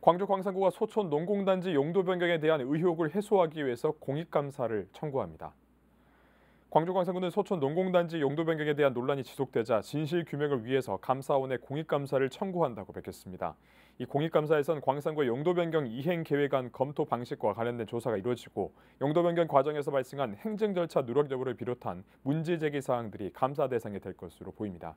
광주 광산구가 소촌 농공단지 용도 변경에 대한 의혹을 해소하기 위해서 공익감사를 청구합니다. 광주 광산구는 소촌 농공단지 용도 변경에 대한 논란이 지속되자 진실 규명을 위해서 감사원에 공익감사를 청구한다고 밝혔습니다. 이 공익감사에선 광산구의 용도 변경 이행 계획안 검토 방식과 관련된 조사가 이루어지고 용도 변경 과정에서 발생한 행정 절차 누락 여부를 비롯한 문제 제기 사항들이 감사 대상이 될 것으로 보입니다.